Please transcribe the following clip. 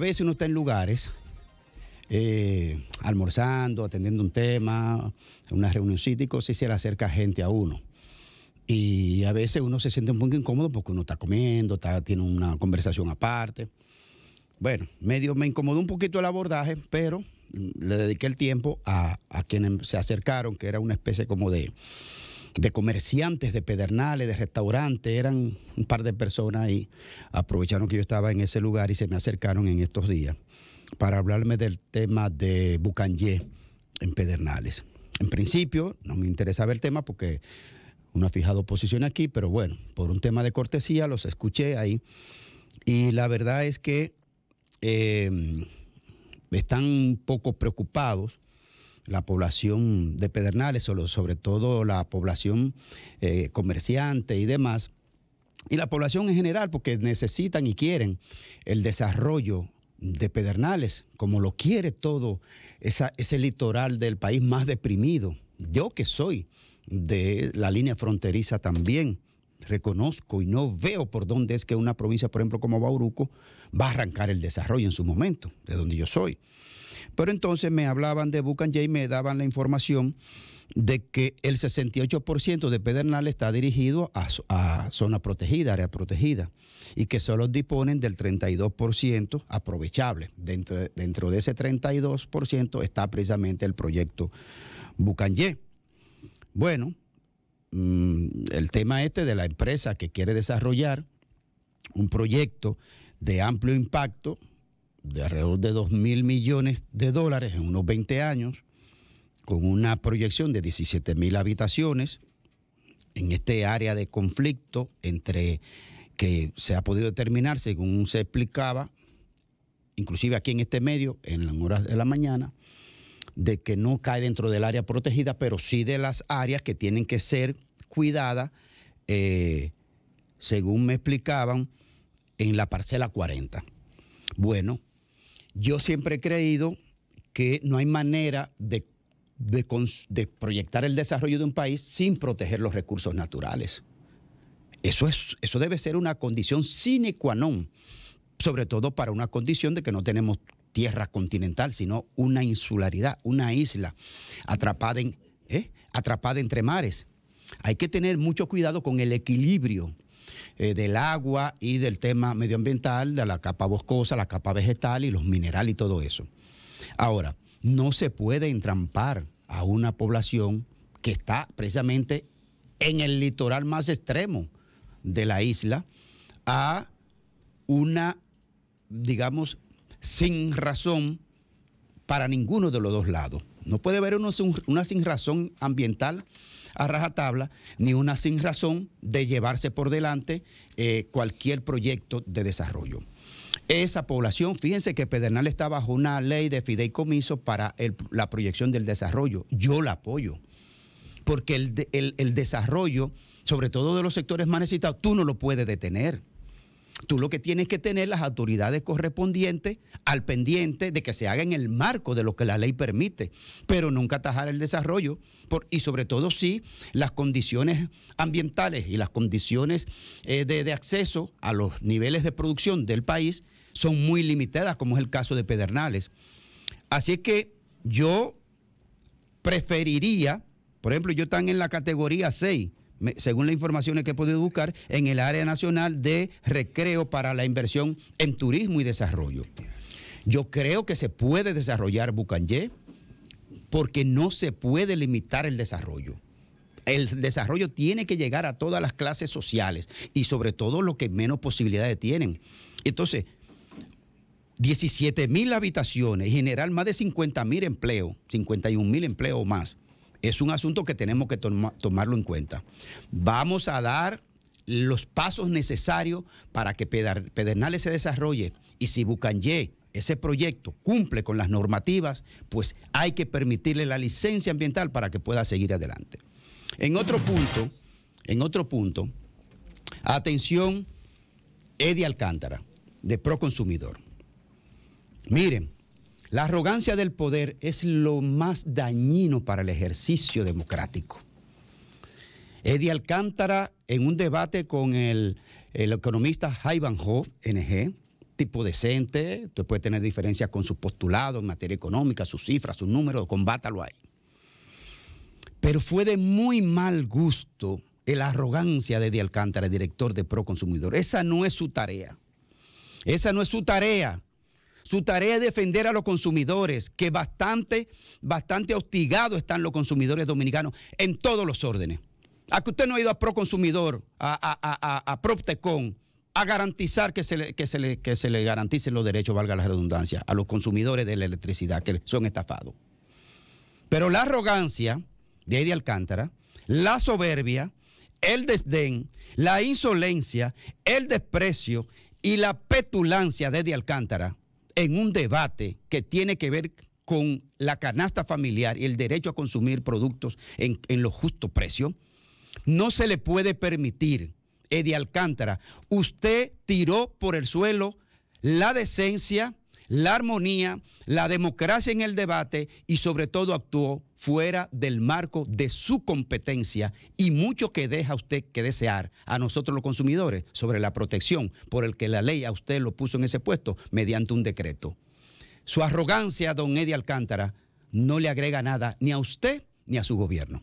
A veces uno está en lugares eh, almorzando, atendiendo un tema, una reunión y si se le acerca gente a uno. Y a veces uno se siente un poco incómodo porque uno está comiendo, está, tiene una conversación aparte. Bueno, medio me incomodó un poquito el abordaje, pero le dediqué el tiempo a quienes se acercaron, que era una especie como de, de comerciantes, de pedernales, de restaurantes, eran un par de personas ahí, aprovecharon que yo estaba en ese lugar y se me acercaron en estos días para hablarme del tema de Bucanye en Pedernales. En principio no me interesaba el tema porque uno ha fijado posición aquí, pero bueno, por un tema de cortesía los escuché ahí y la verdad es que eh, están un poco preocupados la población de Pedernales, sobre todo la población eh, comerciante y demás, y la población en general, porque necesitan y quieren el desarrollo de Pedernales, como lo quiere todo ese litoral del país más deprimido. Yo que soy de la línea fronteriza también, reconozco y no veo por dónde es que una provincia, por ejemplo, como Bauruco, va a arrancar el desarrollo en su momento, de donde yo soy. Pero entonces me hablaban de Bucanje y me daban la información de que el 68% de Pedernal está dirigido a, zona protegida, área protegida, y que solo disponen del 32% aprovechable. Dentro, dentro de ese 32% está precisamente el proyecto Bucanje. Bueno, Mm, el tema este de la empresa que quiere desarrollar un proyecto de amplio impacto de alrededor de 2 mil millones de dólares en unos 20 años, con una proyección de 17 mil habitaciones en este área de conflicto entre que se ha podido terminar, según se explicaba, inclusive aquí en este medio, en las horas de la mañana, de que no cae dentro del área protegida, pero sí de las áreas que tienen que ser cuidadas, eh, según me explicaban, en la parcela 40. Bueno, yo siempre he creído que no hay manera de, proyectar el desarrollo de un país sin proteger los recursos naturales. Eso, es, eso debe ser una condición sine qua non sobre todo para una condición de que no tenemos tierra continental, sino una insularidad, una isla atrapada, en, ¿eh? atrapada entre mares. Hay que tener mucho cuidado con el equilibrio eh, del agua y del tema medioambiental, de la capa boscosa, la capa vegetal y los minerales y todo eso. Ahora, no se puede entrampar a una población que está precisamente en el litoral más extremo de la isla a una digamos, sin razón para ninguno de los dos lados. No puede haber una sin razón ambiental a rajatabla, ni una sin razón de llevarse por delante eh, cualquier proyecto de desarrollo. Esa población, fíjense que Pedernal está bajo una ley de fideicomiso para la proyección del desarrollo. Yo la apoyo, porque el, el desarrollo, sobre todo de los sectores más necesitados, tú no lo puedes detener. Tú lo que tienes que tener las autoridades correspondientes al pendiente de que se haga en el marco de lo que la ley permite, pero nunca atajar el desarrollo y sobre todo si las condiciones ambientales y las condiciones eh, de, acceso a los niveles de producción del país son muy limitadas, como es el caso de Pedernales. Así es que yo preferiría, por ejemplo, yo están en la categoría 6, según las informaciones que he podido buscar, en el área nacional de recreo para la inversión en turismo y desarrollo. Yo creo que se puede desarrollar Bucanye porque no se puede limitar el desarrollo. El desarrollo tiene que llegar a todas las clases sociales y sobre todo los que menos posibilidades tienen. Entonces, 17 mil habitaciones y generar más de 50 mil empleos, 51 mil empleos más es un asunto que tenemos que tomarlo en cuenta. Vamos a dar los pasos necesarios para que Pedernales se desarrolle y si Bucanye, ese proyecto cumple con las normativas, pues hay que permitirle la licencia ambiental para que pueda seguir adelante. En otro punto, en otro punto, atención, Eddie Alcántara, de Proconsumidor. Miren, la arrogancia del poder es lo más dañino para el ejercicio democrático. Eddie Alcántara, en un debate con el, economista economista Ivan Hoff, NG, tipo decente, usted puede tener diferencias con su postulado en materia económica, sus cifras, sus números, combátalo ahí. Pero fue de muy mal gusto la arrogancia de Eddie Alcántara, director de Proconsumidor. Esa no es su tarea. Esa no es su tarea. Su tarea es defender a los consumidores, que bastante, bastante hostigados están los consumidores dominicanos en todos los órdenes. A que usted no ha ido a ProConsumidor, a, a, a, a PropTecon, a garantizar que se, le, que, que se le garanticen los derechos, valga la redundancia, a los consumidores de la electricidad que son estafados. Pero la arrogancia de Eddie Alcántara, la soberbia, el desdén, la insolencia, el desprecio y la petulancia de Eddie Alcántara en un debate que tiene que ver con la canasta familiar y el derecho a consumir productos en, en los precio, no se le puede permitir, Eddie Alcántara, usted tiró por el suelo la decencia, la armonía, la democracia en el debate y sobre todo actuó fuera del marco de su competencia y mucho que deja usted que desear a nosotros los consumidores sobre la protección por el que la ley a usted lo puso en ese puesto mediante un decreto. Su arrogancia, don Eddie Alcántara, no le agrega nada ni a usted ni a su gobierno.